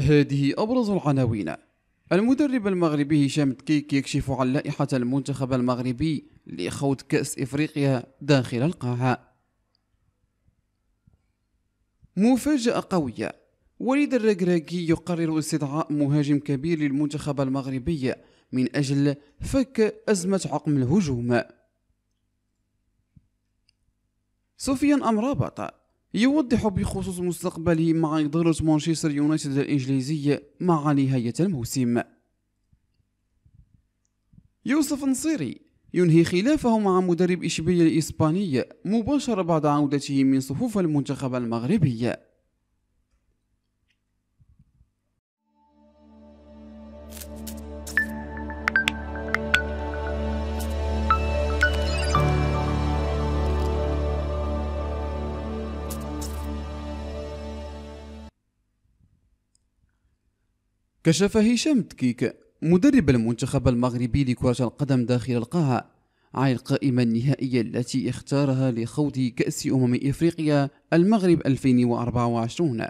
هذه أبرز العناوين المدرب المغربي هشام تكيك يكشف عن لائحة المنتخب المغربي لخوض كأس إفريقيا داخل القاعة مفاجأة قوية وليد الركراكي يقرر استدعاء مهاجم كبير للمنتخب المغربي من أجل فك أزمة عقم الهجوم سفيان أمرابط يوضح بخصوص مستقبله مع إدارة مانشستر يونايتد الإنجليزية مع نهاية الموسم يوسف نصيري ينهي خلافه مع مدرب إشبيلية الإسباني مباشرة بعد عودته من صفوف المنتخب المغربي كشف هشام تكيك مدرب المنتخب المغربي لكرة القدم داخل القاعة عن القائمة النهائية التي اختارها لخوض كأس أمم إفريقيا المغرب 2024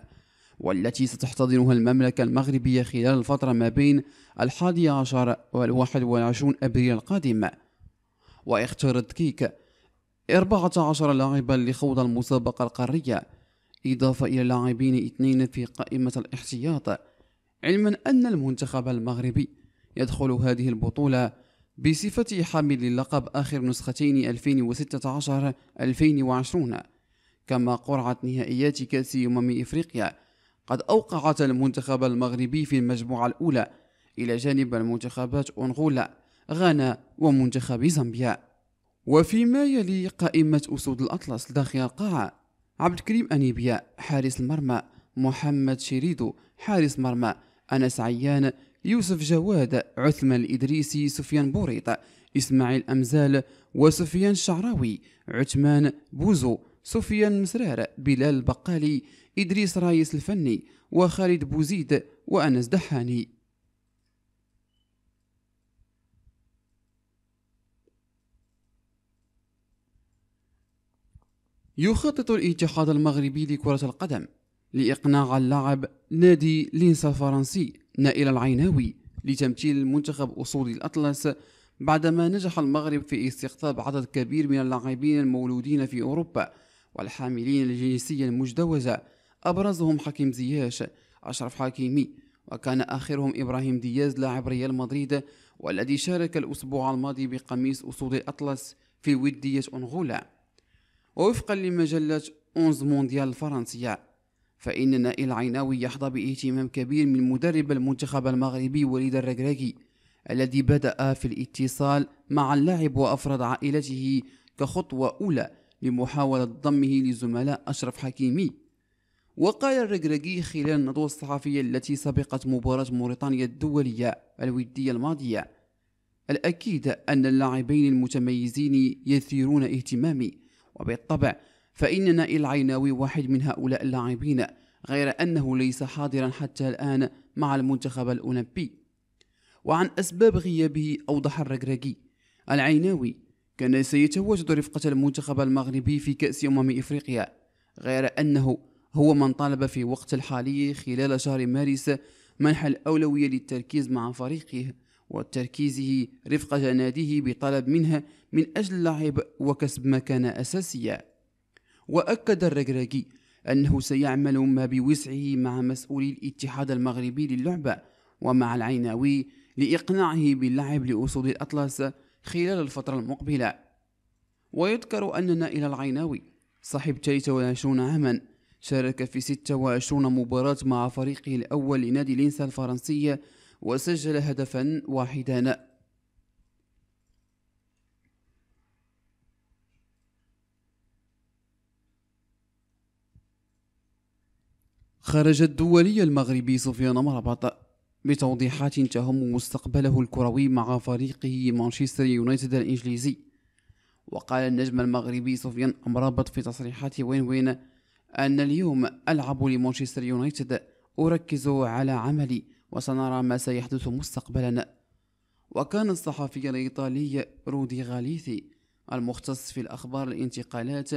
والتي ستحتضنها المملكة المغربية خلال الفترة ما بين الحادي عشر والواحد والعشرون أبريل القادم واختار تكيك 14 لاعبا لخوض المسابقة القارية إضافة إلى لاعبين اثنين في قائمة الاحتياط علما أن المنتخب المغربي يدخل هذه البطولة بصفته حامل اللقب آخر نسختين 2016-2020 كما قرعة نهائيات كأس أمم إفريقيا قد أوقعت المنتخب المغربي في المجموعة الأولى إلى جانب المنتخبات أنغولا غانا ومنتخب زامبيا وفيما يلي قائمة أسود الأطلس داخل القاعة عبد الكريم أنيبيا حارس المرمى محمد شريدو حارس مرمى أنس عيان يوسف جواد عثمان الإدريسي سفيان بوريط إسماعيل أمزال وسفيان الشعراوي عثمان بوزو سفيان مسرار بلال البقالي إدريس رايس الفني وخالد بوزيد وأنس دحاني يخطط الاتحاد المغربي لكرة القدم لإقناع اللاعب نادي لينس الفرنسي نائل العيناوي لتمثيل منتخب أصول الأطلس بعدما نجح المغرب في استقطاب عدد كبير من اللاعبين المولودين في أوروبا والحاملين الجنسية المجدوزة أبرزهم حكيم زياش أشرف حكيمي وكان آخرهم إبراهيم دياز لاعب ريال مدريد والذي شارك الأسبوع الماضي بقميص أسود الأطلس في ودية أنغولا ووفقا لمجلة 11 مونديال الفرنسية فإن نائل العيناوي يحظى باهتمام كبير من مدرب المنتخب المغربي وليد الركراكي الذي بدأ في الاتصال مع اللاعب وأفراد عائلته كخطوة أولى لمحاولة ضمه لزملاء أشرف حكيمي وقال الركراكي خلال الندوة الصحفية التي سبقت مباراة موريتانيا الدولية الودية الماضية الأكيد أن اللاعبين المتميزين يثيرون اهتمامي وبالطبع فإن نائل العيناوي واحد من هؤلاء اللاعبين غير أنه ليس حاضرا حتى الآن مع المنتخب الأولمبي وعن أسباب غيابه أوضح الركراكي العيناوي كان سيتواجد رفقة المنتخب المغربي في كأس أمم إفريقيا غير أنه هو من طالب في وقت الحالي خلال شهر مارس منح الأولوية للتركيز مع فريقه وتركيزه رفقة ناديه بطلب منها من أجل اللعب وكسب مكانة أساسية وأكد الرجراجي أنه سيعمل ما بوسعه مع مسؤولي الاتحاد المغربي للعبة ومع العيناوي لإقناعه باللعب لأسود الأطلس خلال الفترة المقبلة ويذكر أن نائل العيناوي صاحب 23 عاما شارك في 26 مباراة مع فريقه الأول لنادي لينسا الفرنسية وسجل هدفا واحدا خرج الدولي المغربي سفيان مربط بتوضيحات تهم مستقبله الكروي مع فريقه مانشستر يونايتد الإنجليزي وقال النجم المغربي سفيان مرابط في تصريحات وين وين أن اليوم ألعب لمانشستر يونايتد أركز على عملي وسنرى ما سيحدث مستقبلا وكان الصحفي الإيطالي رودي غاليثي المختص في الأخبار الانتقالات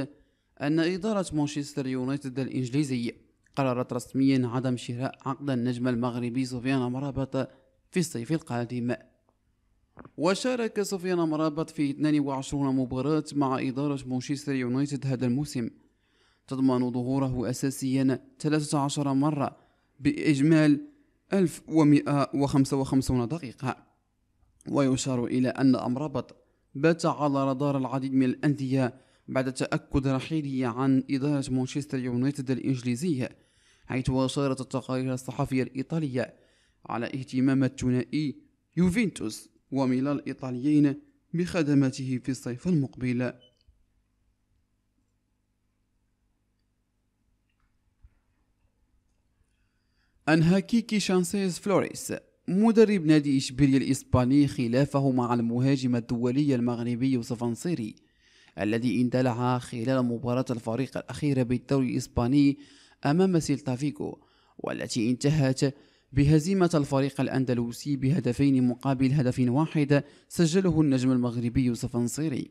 أن إدارة مانشستر يونايتد الإنجليزي قررت رسميا عدم شراء عقد النجم المغربي سفيان مرابط في الصيف القادم وشارك سفيان مرابط في 22 مباراة مع إدارة مانشستر يونايتد هذا الموسم تضمن ظهوره أساسيا 13 مرة بإجمال 1155 دقيقة ويشار إلى أن أمرابط بات على رادار العديد من الأندية بعد تأكد رحيله عن إدارة مانشستر يونايتد الإنجليزية حيث أشارت التقارير الصحفية الإيطالية على اهتمام الثنائي يوفنتوس وميلان الإيطاليين بخدمته في الصيف المقبل أنهى كيكي شانسيز فلوريس مدرب نادي إشبيلية الإسباني خلافه مع المهاجم الدولي المغربي يوسف الذي اندلع خلال مباراة الفريق الأخيرة بالدوري الإسباني أمام سيلتا فيغو والتي انتهت بهزيمة الفريق الأندلسي بهدفين مقابل هدف واحد سجله النجم المغربي يوسف نصيري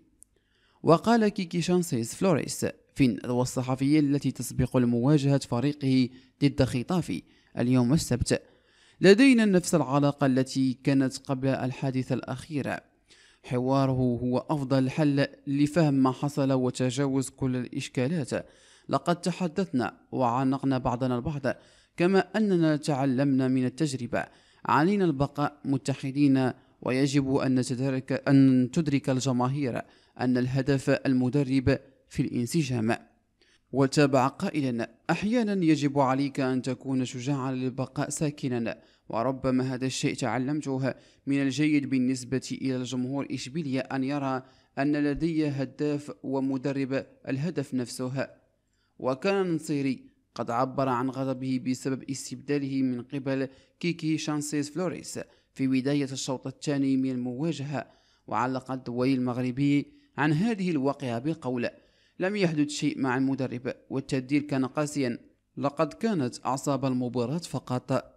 وقال كيكي شانسيس فلوريس في الندوة الصحفية التي تسبق لمواجهة فريقه ضد خطافي اليوم السبت لدينا نفس العلاقة التي كانت قبل الحادثة الأخيرة حواره هو أفضل حل لفهم ما حصل وتجاوز كل الإشكالات لقد تحدثنا وعانقنا بعضنا البعض كما أننا تعلمنا من التجربة علينا البقاء متحدين ويجب أن تدرك, أن تدرك الجماهير أن الهدف المدرب في الانسجام وتابع قائلا أحيانا يجب عليك أن تكون شجاعا للبقاء ساكنا وربما هذا الشيء تعلمته من الجيد بالنسبة إلى الجمهور إشبيلية أن يرى أن لدي هداف ومدرب الهدف نفسه وكان النصيري قد عبر عن غضبه بسبب استبداله من قبل كيكي شانسيس فلوريس في بداية الشوط الثاني من المواجهة وعلق الدولي المغربي عن هذه الواقعة بالقول لم يحدث شيء مع المدرب والتدير كان قاسيا لقد كانت أعصاب المباراة فقط